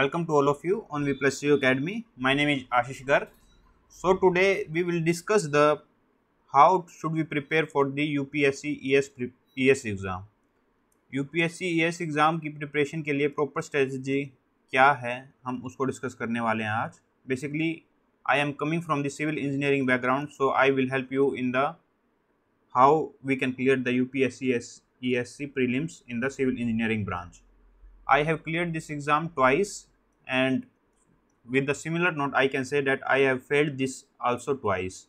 Welcome to all of you on V Plus CEO Academy. My name is Ashish gar So today we will discuss the how should we prepare for the UPSC ES ES exam. UPSC ES exam ki preparation ke liye proper strategy kya hai hum usko discuss karne wale hain aaj Basically I am coming from the civil engineering background so I will help you in the how we can clear the UPSC ES, ESC prelims in the civil engineering branch. I have cleared this exam twice and with the similar note I can say that I have failed this also twice.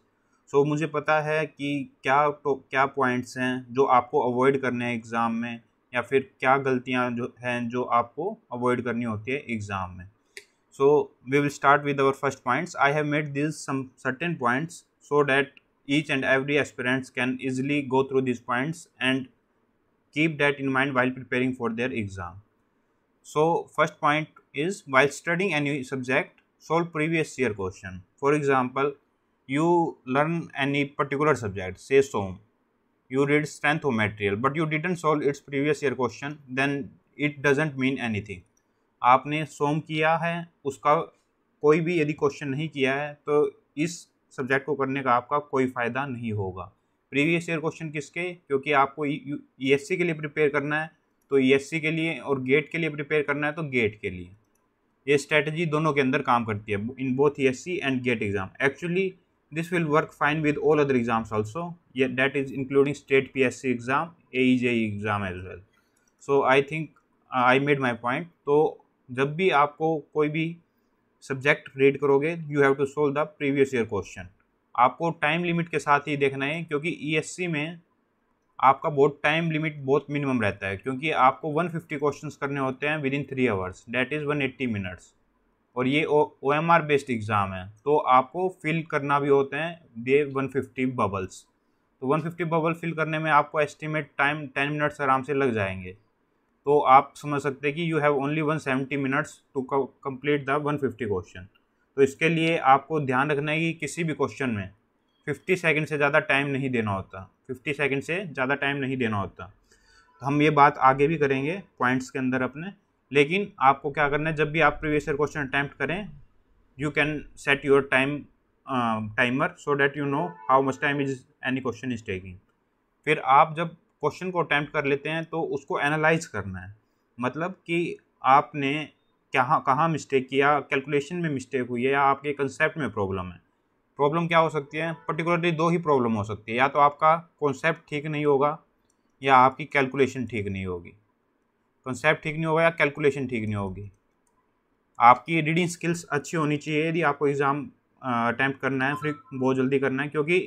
So so, मुझे पता है कि क्या तो क्या points हैं जो आपको अवॉइड करने हैं एग्ज़ाम में या फिर क्या गलतियां जो हैं जो आपको अवॉइड करनी होती है एग्ज़ाम में so we will start with our first points I have made this some certain points so that each and every aspirants can easily go through this points and keep that in mind while preparing for their exam so first point is while studying any subject solve previous year question for example you learn any particular subject say so you read strength of material but you didn't solve its previous year question then it doesn't mean anything आपने सोम किया है उसका कोई भी यदि question नहीं किया है तो इस सब्जेक्ट को करने का आपका कोई फ़ायदा नहीं होगा प्रीवियस ईयर क्वेश्चन किसके क्योंकि आपको ईएससी के लिए प्रिपेयर करना है तो ईएससी के लिए और गेट के लिए प्रिपेयर करना है तो गेट के लिए ये स्ट्रेटजी दोनों के अंदर काम करती है in both E S C and GATE exam actually this will work fine with all other exams also ये that is including state P S C exam A E J exam as well so I think I made my point तो जब भी आपको कोई भी subject read करोगे you have to solve the previous year question आपको time limit के साथ ही देखना है क्योंकि ई एस सी में आपका बहुत टाइम लिमिट बहुत मिनिमम रहता है क्योंकि आपको 150 क्वेश्चन करने होते हैं within three hours that is 180 minutes और ये O M R based exam है तो आपको फिल करना भी होते हैं दे 150 बबल्स तो 150 बबल फिल करने में आपको एस्टिमेट टाइम 10 मिनट्स आराम से लग जाएंगे तो आप समझ सकते हैं कि you have only 170 minutes to complete the 150 question तो इसके लिए आपको ध्यान रखना है कि किसी भी क्वेश्चन में फिफ्टी सेकेंड से ज़्यादा टाइम नहीं देना होता फिफ्टी सेकेंड से ज़्यादा टाइम नहीं देना होता तो हम ये बात आगे भी करेंगे पॉइंट्स के अंदर अपने लेकिन आपको क्या करना है जब भी आप प्रीवियस ईयर क्वेश्चन अटैम्प्ट करें you can set your time timer so that you know how much time is any question is taking फिर आप जब क्वेश्चन को अटैम्प्ट कर लेते हैं तो उसको एनालाइज करना है मतलब कि आपने क्या कहाँ मिस्टेक किया कैलकुलेशन में मिस्टेक हुई है या आपके कंसेप्ट में प्रॉब्लम है प्रॉब्लम क्या हो सकती है पर्टिकुलरली दो ही प्रॉब्लम हो सकती है या तो आपका कॉन्सेप्ट ठीक नहीं होगा या आपकी कैलकुलेशन ठीक नहीं होगी कॉन्सेप्ट ठीक नहीं होगा या कैलकुलेशन ठीक नहीं होगी आपकी रीडिंग स्किल्स अच्छी होनी चाहिए यदि आपको एग्ज़ाम अटैम्प्ट करना है फिर बहुत जल्दी करना है क्योंकि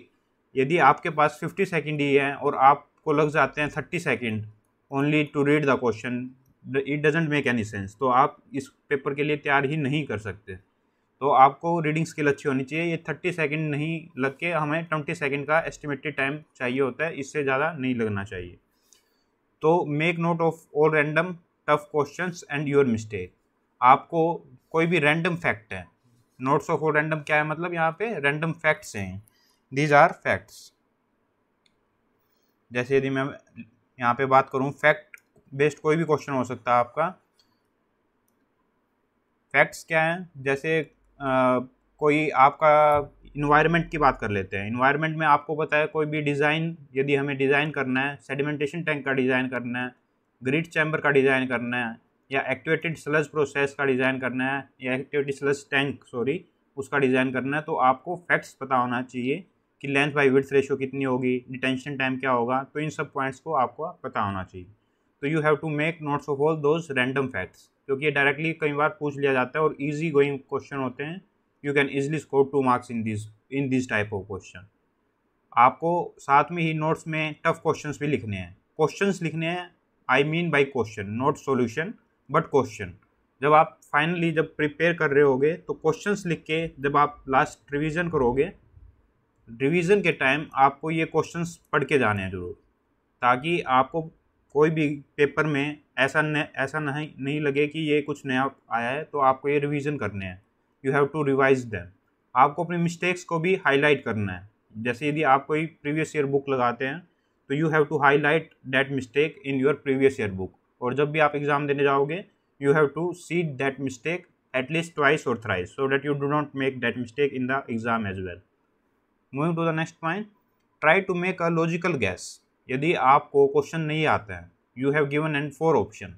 यदि आपके पास फिफ्टी सेकेंड ही है और आपको लग जाते हैं thirty second only to read the question it doesn't make any sense तो आप इस पेपर के लिए तैयार ही नहीं कर सकते तो आपको रीडिंग स्किल अच्छी होनी चाहिए ये थर्टी सेकेंड नहीं लग के हमें ट्वेंटी सेकेंड का एस्टिमेटेड टाइम चाहिए होता है इससे ज़्यादा नहीं लगना चाहिए तो make note of all random tough question and your mistake आपको कोई भी रैंडम फैक्ट है नोट्स ऑफ ऑल रैंडम क्या है मतलब यहाँ पे रैंडम फैक्ट्स हैं दीज आर फैक्ट्स जैसे यदि मैं यहाँ पे बात करूँ फैक्ट बेस्ड कोई भी क्वेश्चन हो सकता है आपका फैक्ट्स क्या हैं जैसे कोई आपका इन्वायरमेंट की बात कर लेते हैं इन्वायरमेंट में आपको पता है कोई भी डिज़ाइन यदि हमें डिज़ाइन करना है सेडिमेंटेशन टैंक का डिज़ाइन करना है ग्रिड चैम्बर का डिज़ाइन करना है या एक्टिवेटेड स्लज प्रोसेस का डिज़ाइन करना है या एक्टिवेटेड स्लज टैंक सॉरी उसका डिज़ाइन करना है तो आपको फैक्ट्स पता होना चाहिए कि लेंथ बाई विड्थ रेशियो कितनी होगी डिटेंशन टाइम क्या होगा तो इन सब पॉइंट्स को आपको पता होना चाहिए तो you have to make notes of all those random facts क्योंकि ये डायरेक्टली कई बार पूछ लिया जाता है और ईजी गोइंग क्वेश्चन होते हैं you can easily score two marks in this in this type of question आपको साथ में ही नोट्स में टफ क्वेश्चन भी लिखने हैं क्वेश्चन लिखने हैं I mean by question note solution but question जब आप फाइनली जब प्रिपेयर कर रहे होगे तो क्वेश्चंस लिख के जब आप लास्ट रिवीजन करोगे रिवीजन के टाइम आपको ये क्वेश्चंस पढ़ के जाने हैं ज़रूर ताकि आपको कोई भी पेपर में ऐसा न, ऐसा नहीं नहीं लगे कि ये कुछ नया आया है तो आपको ये रिवीजन करने हैं you have to revise them आपको अपने मिस्टेक्स को भी हाईलाइट करना है जैसे यदि आप कोई प्रीवियस ईयर बुक लगाते हैं तो you have to highlight that mistake in your previous year book और जब भी आप एग्ज़ाम देने जाओगे you have to see that mistake at least twice और thrice so that you do not make that mistake in the exam as well moving to the next point try to make a logical guess यदि आपको question नहीं आता है you have given and four option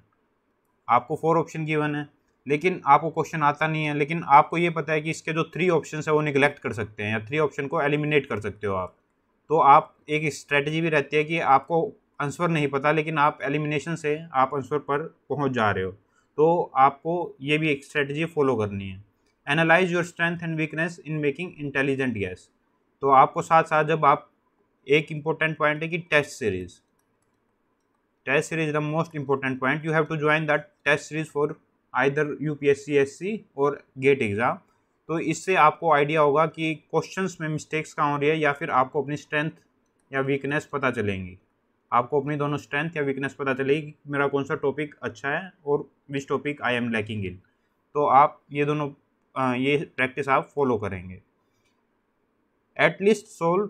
आपको four option given है लेकिन आपको question आता नहीं है लेकिन आपको ये पता है कि इसके जो थ्री ऑप्शन है वो निगलेक्ट कर सकते हैं या थ्री ऑप्शन को एलिमिनेट कर सकते हो आप तो आप एक स्ट्रेटजी भी रहती है कि आपको आंसर नहीं पता लेकिन आप एलिमिनेशन से आप आंसर पर पहुंच जा रहे हो तो आपको ये भी एक स्ट्रेटजी फॉलो करनी है analyse your strength and weakness in making intelligent guess तो आपको साथ साथ जब आप एक इम्पोर्टेंट पॉइंट है कि test series test series the most important point you have to join that test series for either UPSC SC और गेट एग्ज़ाम तो इससे आपको आइडिया होगा कि क्वेश्चंस में मिस्टेक्स कहाँ हो रही है या फिर आपको अपनी स्ट्रेंथ या वीकनेस पता चलेंगी आपको अपनी दोनों स्ट्रेंथ या वीकनेस पता चलेगी कि मेरा कौन सा टॉपिक अच्छा है और which topic I am lacking in तो आप ये दोनों ये प्रैक्टिस आप फॉलो करेंगे at least solve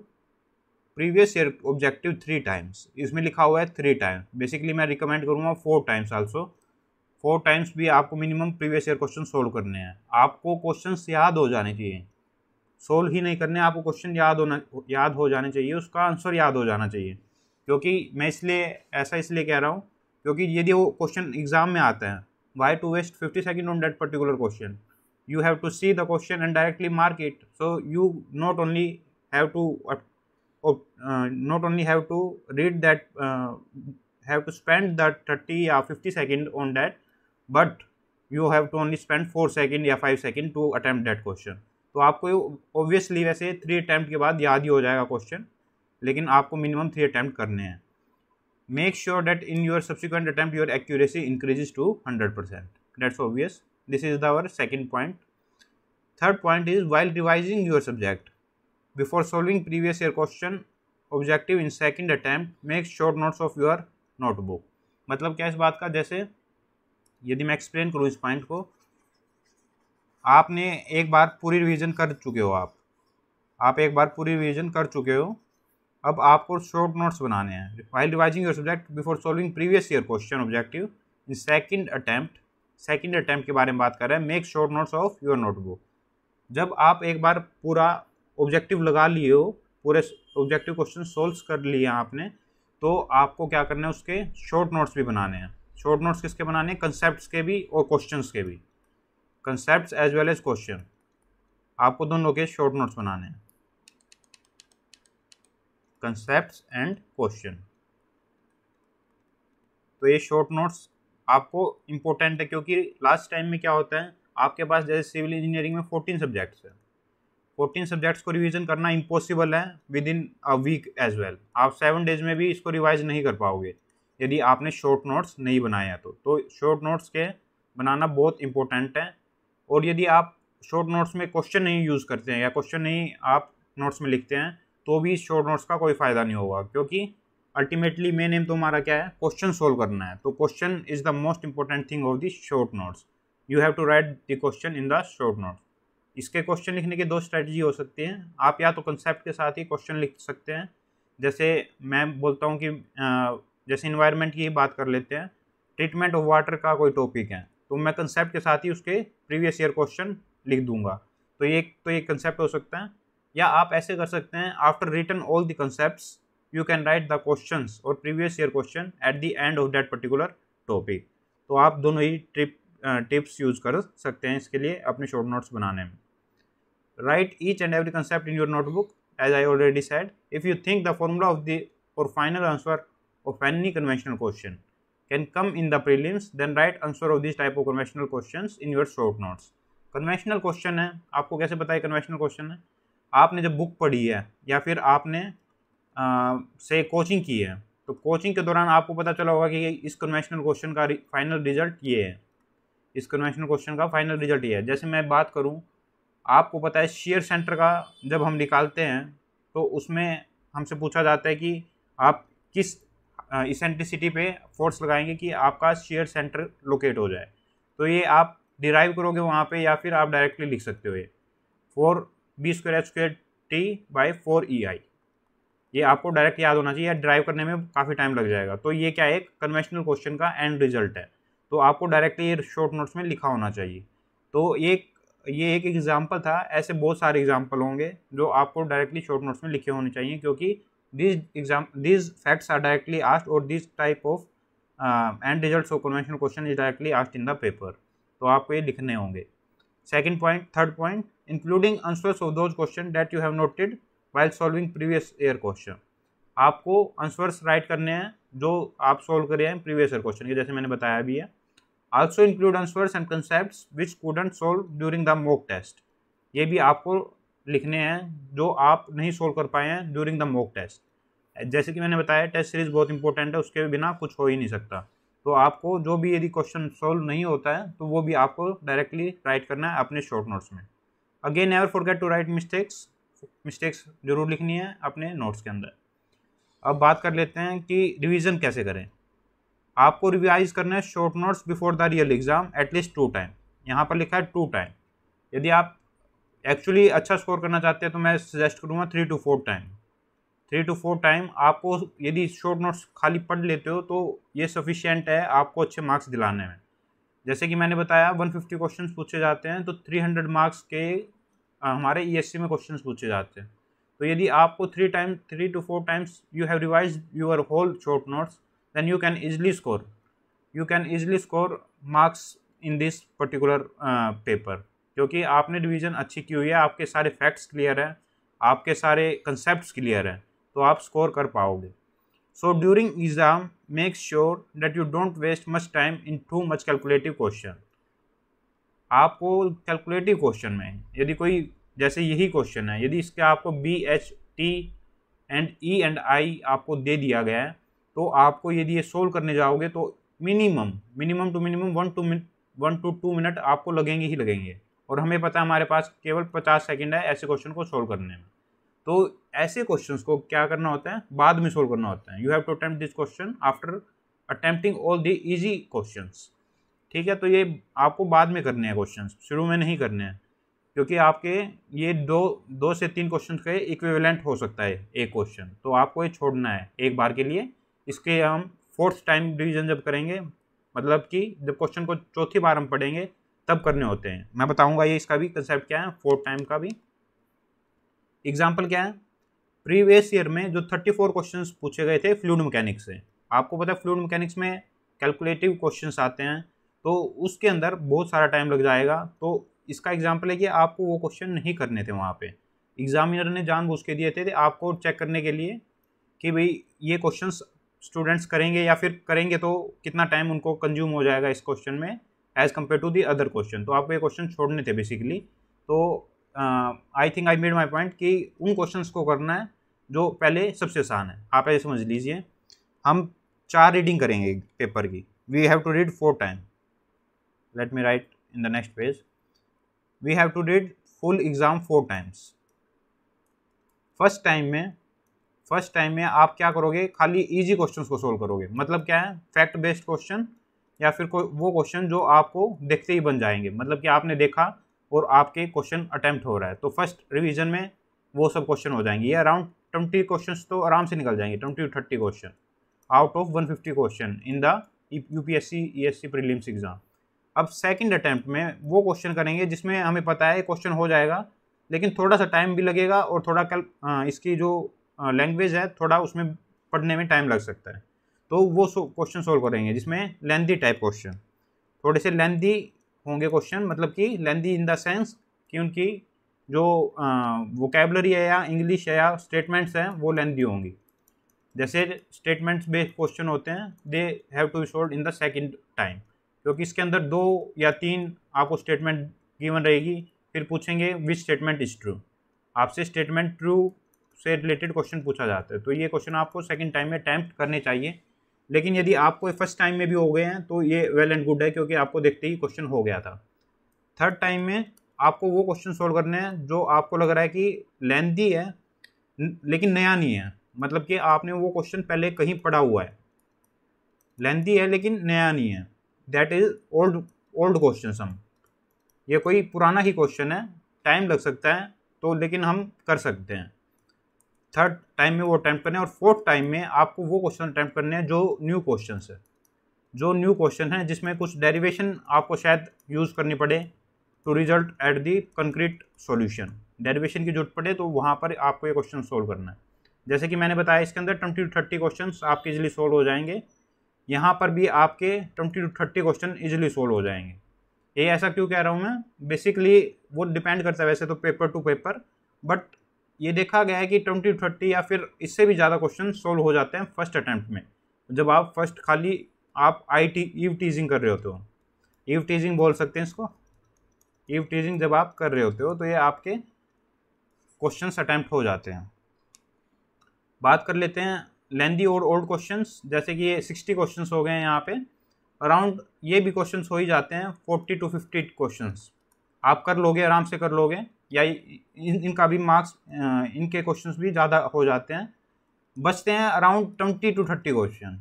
previous year objective three times इसमें लिखा हुआ है थ्री टाइम्स बेसिकली मैं रिकमेंड करूँगा four times also four times भी आपको minimum previous year question solve करने हैं आपको क्वेश्चन याद हो जाने चाहिए सोल्व ही नहीं करने आपको क्वेश्चन याद होना याद हो जाने चाहिए उसका आंसर याद हो जाना चाहिए क्योंकि मैं इसलिए ऐसा इसलिए कह रहा हूँ क्योंकि यदि वो क्वेश्चन एग्जाम में आता है why to waste fifty second on that particular question you have to see the question and directly mark it so you not only have to uh, not only have to read that uh, have to spend that 30 or 50 second on that but you have to only spend 4 second या 5 second to attempt that question तो आपको obviously वैसे 3 attempt के बाद याद ही हो जाएगा question लेकिन आपको minimum 3 attempt करने हैं make sure that in your subsequent attempt your accuracy increases to 100% that's obvious this is the, our second point third point is while revising your subject before solving previous year question objective in second attempt make short notes of your notebook मतलब क्या इस बात का जैसे यदि मैं explain करूँ इस पॉइंट को आपने एक बार पूरी रिवीजन कर चुके हो आप आप एक बार पूरी रिवीजन कर चुके हो अब आपको शॉर्ट नोट्स बनाने हैं while revising your subject before solving previous year question objective in second attempt second attempt के बारे में बात कर रहे हैं make short notes of your notebook जब आप एक बार पूरा ऑब्जेक्टिव लगा लिए हो पूरे ऑब्जेक्टिव क्वेश्चन सोल्व कर लिए आपने तो आपको क्या करना है उसके शॉर्ट नोट्स भी बनाने हैं शॉर्ट नोट्स किसके बनाने हैं कंसेप्ट के भी और क्वेश्चन के भी concept as well as question आपको दोनों के शॉर्ट नोट्स बनाने हैं कंसेप्ट एंड क्वेश्चन तो ये शॉर्ट नोट्स आपको इम्पोर्टेंट है क्योंकि लास्ट टाइम में क्या होता है आपके पास जैसे सिविल इंजीनियरिंग में फोर्टीन सब्जेक्ट्स हैं 14 सब्जेक्ट्स को रिवीजन करना इम्पॉसिबल है within a week as well आप सेवन डेज में भी इसको रिवाइज नहीं कर पाओगे यदि आपने शॉर्ट नोट्स नहीं बनाए हैं तो तो शॉर्ट नोट्स के बनाना बहुत इंपॉर्टेंट है और यदि आप शॉर्ट नोट्स में क्वेश्चन नहीं यूज़ करते हैं या क्वेश्चन नहीं आप नोट्स में लिखते हैं तो भी शॉर्ट नोट्स का कोई फ़ायदा नहीं होगा क्योंकि अल्टीमेटली मेन एम तो हमारा क्या है क्वेश्चन सोल्व करना है तो question is the most important thing of the short notes you have to write the question in the short notes इसके क्वेश्चन लिखने की दो स्ट्रैटी हो सकती हैं आप या तो कंसेप्ट के साथ ही क्वेश्चन लिख सकते हैं जैसे मैं बोलता हूँ कि जैसे इन्वायरमेंट की बात कर लेते हैं ट्रीटमेंट ऑफ वाटर का कोई टॉपिक है तो मैं कंसेप्ट के साथ ही उसके प्रीवियस ईयर क्वेश्चन लिख दूंगा तो ये तो ये कंसेप्ट हो सकता है या आप ऐसे कर सकते हैं after return all the concept you can write the question और previous year question at the end of that particular topic तो आप दोनों ही ट्रिप टिप्स यूज़ कर सकते हैं इसके लिए अपने शॉर्ट नोट्स बनाने में write each and every concept in your notebook as i already said if you think the formula of the or final answer of any conventional question can come in the prelims then write answer of this type of conventional questions in your short notes conventional question है आपको कैसे पता है conventional question है आपने जब book पढ़ी है या फिर आपने आ, coaching ki hai to coaching ke dauran aapko pata chala hoga ki is conventional question ka का फाइनल रिजल्ट ये है इस कन्वेंशनल क्वेश्चन का फाइनल रिजल्ट ये है जैसे मैं बात करूं आपको पता है शेयर सेंटर का जब हम निकालते हैं तो उसमें हमसे पूछा जाता है कि आप किस इसेंट्रिसिटी पे फोर्स लगाएंगे कि आपका शेयर सेंटर लोकेट हो जाए तो ये आप डिराइव करोगे वहाँ पे या फिर आप डायरेक्टली लिख सकते हो ये four B square H square T by four E I ये आपको डायरेक्ट याद होना चाहिए या ड्राइव करने में काफ़ी टाइम लग जाएगा तो ये क्या है कन्वेंशनल क्वेश्चन का एंड रिजल्ट है तो आपको डायरेक्टली ये शॉर्ट नोट्स में लिखा होना चाहिए तो ये ये एक एग्ज़ाम्पल था ऐसे बहुत सारे एग्जाम्पल होंगे जो आपको डायरेक्टली शॉर्ट नोट्स में लिखे होने चाहिए क्योंकि this exam this facts are directly asked और this type of end result of conventional question is directly asked in the paper तो आपको ये लिखने होंगे second point third point including answers of those question that you have noted while solving previous year question आपको answers write करने हैं जो आप सॉल्व कर रहे हैं प्रीवियस ईयर क्वेश्चन के जैसे मैंने बताया भी है also include answers and concept which student solve during the mock test ये भी आपको लिखने हैं जो आप नहीं सोल्व कर पाए हैं ड्यूरिंग द मॉक टेस्ट जैसे कि मैंने बताया टेस्ट सीरीज बहुत इंपॉर्टेंट है उसके बिना कुछ हो ही नहीं सकता तो आपको जो भी यदि क्वेश्चन सोल्व नहीं होता है तो वो भी आपको डायरेक्टली राइट करना है अपने शॉर्ट नोट्स में again never forget to write mistakes mistakes जरूर लिखनी है अपने नोट्स के अंदर अब बात कर लेते हैं कि रिवीजन कैसे करें आपको रिवाइज करना है short notes before the real exam at least two time यहाँ पर लिखा है टू टाइम यदि आप एक्चुअली अच्छा स्कोर करना चाहते हैं तो मैं सजेस्ट करूँगा three to four time three to four time आपको यदि शॉर्ट नोट्स खाली पढ़ लेते हो तो ये सफिशियंट है आपको अच्छे मार्क्स दिलाने में जैसे कि मैंने बताया 150 क्वेश्चन पूछे जाते हैं तो 300 मार्क्स के हमारे सी e में क्वेश्चन पूछे जाते हैं तो यदि आपको three time three to four times you have revise your whole short notes then you can easily score you can easily score marks in this particular uh, paper क्योंकि आपने डिवीजन अच्छी की हुई है आपके सारे फैक्ट्स क्लियर हैं आपके सारे कंसेप्ट क्लियर हैं तो आप स्कोर कर पाओगे so during exam make sure that you don't waste much time in too much calculative question आपको कैलकुलेटिव क्वेश्चन में यदि कोई जैसे यही क्वेश्चन है यदि इसके आपको B H T and E and I आपको दे दिया गया है तो आपको यदि ये सोल्व करने जाओगे तो minimum minimum two minimum one to one to two minute आपको लगेंगे ही लगेंगे और हमें पता है हमारे पास केवल पचास सेकेंड है ऐसे क्वेश्चन को सोल्व करने में तो ऐसे क्वेश्चंस को क्या करना होता है बाद में सोल्व करना होता है you have to attempt this question after attempting all the easy questions ठीक है तो ये आपको बाद में करने हैं क्वेश्चंस शुरू में नहीं करने हैं क्योंकि आपके ये दो दो से तीन क्वेश्चन के इक्विवेलेंट हो सकता है एक क्वेश्चन तो आपको ये छोड़ना है एक बार के लिए इसके हम फोर्थ टाइम डिवीजन जब करेंगे मतलब कि जब क्वेश्चन को चौथी बार हम पढ़ेंगे तब करने होते हैं मैं बताऊंगा ये इसका भी कंसेप्ट क्या है फोर्थ टाइम का भी एग्जाम्पल क्या है प्रीवियस ईयर में जो थर्टी फोर क्वेश्चन पूछे गए थे फ्लूड मैकेनिक्स से आपको पता है फ्लूड मैकेनिक्स में कैलकुलेटिव क्वेश्चन आते हैं तो उसके अंदर बहुत सारा टाइम लग जाएगा तो इसका एग्जाम्पल है कि आपको वो क्वेश्चन नहीं करने थे वहाँ पर एग्जामिनर ने जानबूझ के दिए थे, थे आपको चेक करने के लिए कि भाई ये क्वेश्चंस स्टूडेंट्स करेंगे या फिर करेंगे तो कितना टाइम उनको कंज्यूम हो जाएगा इस क्वेश्चन में as compare to the other question तो आपको ये क्वेश्चन छोड़ने थे बेसिकली तो I think I made my point कि उन क्वेश्चन को करना है जो पहले सबसे आसान है आप ऐसे समझ लीजिए हम चार रीडिंग करेंगे पेपर की we have to read four time let me write in the next page we have to read full exam four times first time में फर्स्ट टाइम में आप क्या करोगे खाली इजी क्वेश्चन को सोल्व करोगे मतलब क्या है फैक्ट बेस्ड क्वेश्चन या फिर कोई वो क्वेश्चन जो आपको देखते ही बन जाएंगे मतलब कि आपने देखा और आपके क्वेश्चन अटैम्प्ट हो रहा है तो फर्स्ट रिविजन में वो सब क्वेश्चन हो जाएंगे ये अराउंड ट्वेंटी क्वेश्चन तो आराम से निकल जाएंगे twenty to thirty question out of one fifty question in the U P S C E S C prelims exam अब सेकंड अटैम्प्ट में वो क्वेश्चन करेंगे जिसमें हमें पता है क्वेश्चन हो जाएगा लेकिन थोड़ा सा टाइम भी लगेगा और थोड़ा कल इसकी जो लैंग्वेज है थोड़ा उसमें पढ़ने में टाइम लग सकता है तो वो क्वेश्चन सोल्व करेंगे जिसमें लेंदी टाइप क्वेश्चन थोड़े से लेंदी होंगे क्वेश्चन मतलब कि लेंदी इन द सेंस कि उनकी जो वोकेबलरी है या इंग्लिश है या स्टेटमेंट्स हैं वो लेंदी होंगी जैसे स्टेटमेंट्स बेस्ड क्वेश्चन होते हैं they have to be solve in the second time क्योंकि इसके अंदर दो या तीन आपको स्टेटमेंट गिवन रहेगी फिर पूछेंगे विच स्टेटमेंट इज़ ट्रू आपसे स्टेटमेंट ट्रू से रिलेटेड क्वेश्चन पूछा जाता है तो ये क्वेश्चन आपको सेकेंड टाइम में अटैम्प्ट करने चाहिए लेकिन यदि आपको फर्स्ट टाइम में भी हो गए हैं तो ये वेल एंड गुड है क्योंकि आपको देखते ही क्वेश्चन हो गया था थर्ड टाइम में आपको वो क्वेश्चन सोल्व करने हैं जो आपको लग रहा है कि लेंथी है लेकिन नया नहीं है मतलब कि आपने वो क्वेश्चन पहले कहीं पढ़ा हुआ है लेंथी है लेकिन नया नहीं है that is old old question हम ये कोई पुराना ही क्वेश्चन है टाइम लग सकता है तो लेकिन हम कर सकते हैं थर्ड टाइम में वो अटैम्प्ट करने और फोर्थ टाइम में आपको वो क्वेश्चन अटैम्प्ट करने हैं जो न्यू क्वेश्चन है जो न्यू क्वेश्चन है जिसमें कुछ डेरिवेशन आपको शायद यूज़ करनी पड़े to result at the concrete solution derivation की जरूरत पड़े तो वहाँ पर आपको ये क्वेश्चन सोल्व करना है जैसे कि मैंने बताया इसके अंदर ट्वेंटी टू थर्टी क्वेश्चन आपके इजिली सोल्व हो जाएंगे यहाँ पर भी आपके twenty to thirty question easily solve हो जाएंगे ये ऐसा क्यों कह रहा हूँ मैं बेसिकली वो डिपेंड करता है वैसे तो पेपर टू पेपर बट ये देखा गया है कि ट्वेंटी थर्टी या फिर इससे भी ज़्यादा क्वेश्चन सोल्व हो जाते हैं फर्स्ट अटैम्प्ट में जब आप फर्स्ट खाली आप आई टी ईव टीजिंग कर रहे होते हो ईव टीजिंग बोल सकते हैं इसको ईव टीजिंग जब आप कर रहे होते हो तो ये आपके क्वेश्चन अटैम्प्ट हो जाते हैं बात कर लेते हैं लेंदी और ओल्ड क्वेश्चन जैसे कि ये सिक्सटी क्वेश्चन हो गए हैं यहाँ पे अराउंड ये भी क्वेश्चन हो ही जाते हैं फोर्टी टू फिफ्टी क्वेश्चन आप कर लोगे आराम से कर लोगे या इन इनका भी मार्क्स इनके क्वेश्चन भी ज़्यादा हो जाते हैं बचते हैं around twenty to thirty question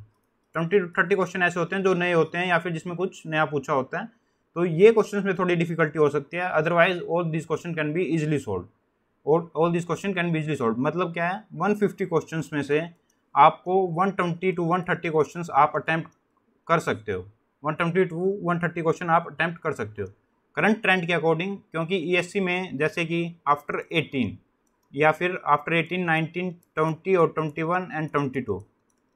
twenty to thirty question ऐसे होते हैं जो नए होते हैं या फिर जिसमें कुछ नया पूछा होता है तो ये क्वेश्चन में थोड़ी डिफिकल्टी हो सकती है otherwise all this question can be easily solve और all this question can be easily solve मतलब क्या है वन फिफ्टी क्वेश्चन में से आपको one twenty to one thirty question आप अटैम्प्ट कर सकते हो one twenty to one thirty question आप अटैम्प्ट कर सकते हो करंट ट्रेंड के अकॉर्डिंग क्योंकि ई e में जैसे कि आफ्टर 18 या फिर आफ्टर 18 19 20 और 21 एंड 22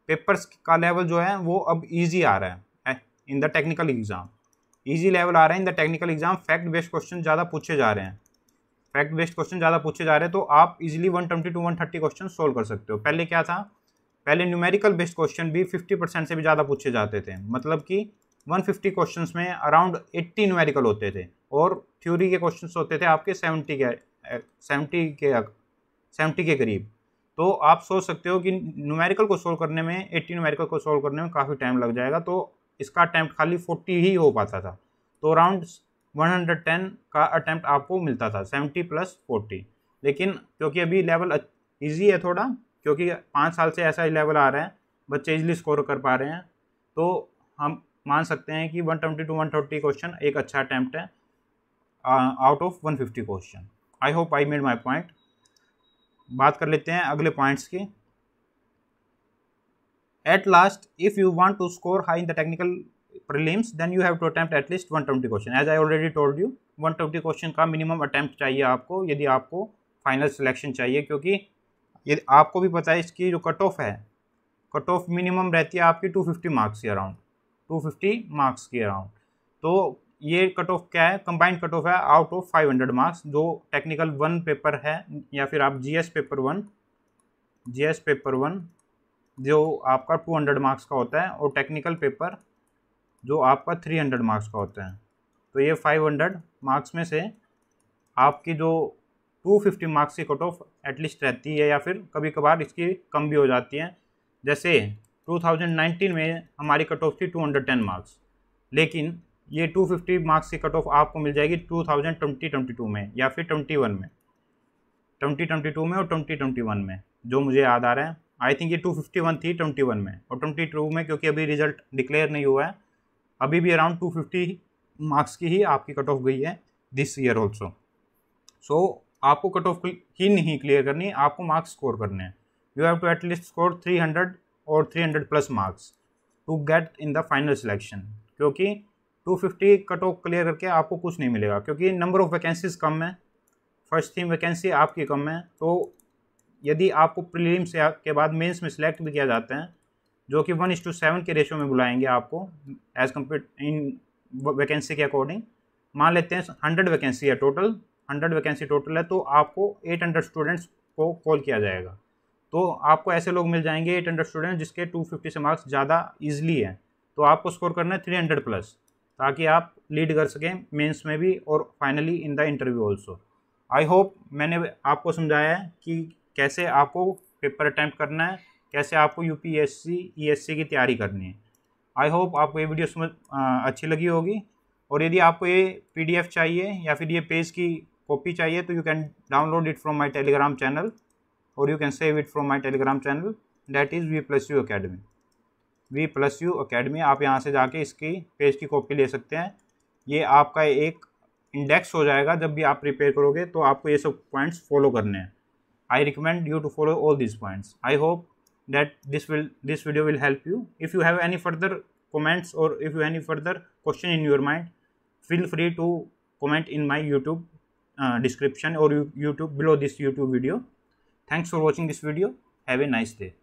पेपर्स का लेवल जो है वो अब इजी आ रहा है in the technical exam easy level आ रहा है in the technical exam fact based question ज़्यादा पूछे जा रहे हैं फैक्ट बेस्ड क्वेश्चन ज़्यादा पूछे जा रहे हैं तो आप one twenty to thirty question solve कर सकते हो पहले क्या था पहले न्यूमेरिकल बेस्ड क्वेश्चन भी 50 परसेंट से भी ज़्यादा पूछे जाते थे मतलब कि 150 क्वेश्चन में अराउंड 80 न्यूमेरिकल होते थे और थ्योरी के क्वेश्चन होते थे आपके 70 के 70 के 70 के करीब तो आप सोच सकते हो कि न्यूमेरिकल को सोल्व करने में 80 न्यूमेरिकल को सोल्व करने में काफ़ी टाइम लग जाएगा तो इसका अटैम्प्ट खाली 40 ही हो पाता था तो अराउंड 110 का अटैम्प्ट आपको मिलता था 70 प्लस 40 लेकिन क्योंकि अभी लेवल ईजी है थोड़ा क्योंकि पाँच साल से ऐसा ही लेवल आ रहा है बच्चे इजली स्कोर कर पा रहे हैं तो हम मान सकते हैं कि 120 टू 130 क्वेश्चन एक अच्छा अटैम्प्ट है out of 150 question I hope I made my point बात कर लेते हैं अगले पॉइंट्स की at last if you want to score high in the technical prelims then you have to attempt at least 120 question as I already told you 120 question का minimum attempt चाहिए आपको यदि आपको फाइनल सिलेक्शन चाहिए क्योंकि यदि आपको भी पता है इसकी जो कट ऑफ है कट ऑफ मिनिमम रहती है आपकी 250 मार्क्स के अराउंड 250 मार्क्स के अराउंड तो ये कट ऑफ क्या है कंबाइंड कट ऑफ है आउट ऑफ 500 मार्क्स जो टेक्निकल वन पेपर है या फिर आप GS paper one GS paper one जो आपका 200 मार्क्स का होता है और टेक्निकल पेपर जो आपका 300 मार्क्स का होता है तो ये 500 मार्क्स में से आपकी जो 250 मार्क्स की कट ऑफ एटलीस्ट रहती है या फिर कभी कभार इसकी कम भी हो जाती है जैसे 2019 में हमारी कट ऑफ थी 210 मार्क्स लेकिन ये 250 मार्क्स की कट ऑफ आपको मिल जाएगी 2020-22 में या फिर 21 में 2022 में और 2021 में जो मुझे याद आ रहा है आई थिंक ये 251 थी 21 में और 22 में क्योंकि अभी रिजल्ट डिक्लेयर नहीं हुआ है अभी भी अराउंड 250 मार्क्स की ही आपकी कट ऑफ गई है दिस ईयर ऑल्सो सो आपको कट ऑफ ही नहीं क्लियर करनी आपको मार्क्स स्कोर करने हैं you have to at least score three hundred और 300 plus marks to get in the final selection क्योंकि 250 कट ऑफ क्लियर करके आपको कुछ नहीं मिलेगा क्योंकि नंबर ऑफ़ वैकेंसीज कम है फर्स्ट थीम वैकेंसी आपकी कम है तो यदि आपको प्रीलिम्स के बाद मेंस में सिलेक्ट भी किया जाता है जो कि वन इज टू सेवन के रेशो में बुलाएंगे आपको एज़ कम्पेयर इन वैकेंसी के अकॉर्डिंग मान लेते हैं हंड्रेड वैकेंसी है टोटल हंड्रेड वैकेंसी टोटल है तो आपको एट हंड्रेड स्टूडेंट्स को कॉल किया जाएगा तो आपको ऐसे लोग मिल जाएंगे एट हंड्रेड स्टूडेंट जिसके टू फिफ्टी से मार्क्स ज़्यादा ईजिली हैं तो आपको स्कोर करना है थ्री हंड्रेड प्लस ताकि आप लीड कर सकें मेंस में भी और finally in the interview also I hope मैंने आपको समझाया है कि कैसे आपको पेपर अटैम्प्ट करना है कैसे आपको U P S C E S C की तैयारी करनी है आई होप आपको ये वीडियो समझ अच्छी लगी होगी और यदि आपको ये पी डी एफ चाहिए या फिर ये पेज की कॉपी चाहिए तो you can download it from my Telegram channel or you can save it from my telegram channel that is v plus u academy V plus U academy आप यहाँ से जाके इसकी पेज की कॉपी ले सकते हैं ये आपका एक इंडेक्स हो जाएगा जब भी आप प्रिपेयर करोगे तो आपको ये सब पॉइंट्स फॉलो करने हैं I recommend you to follow all this points I hope that this will this video will help you if you have any further comments और if you any further question in your mind feel free to comment in my YouTube description और YouTube below this YouTube video Thanks for watching this video. Have a nice day.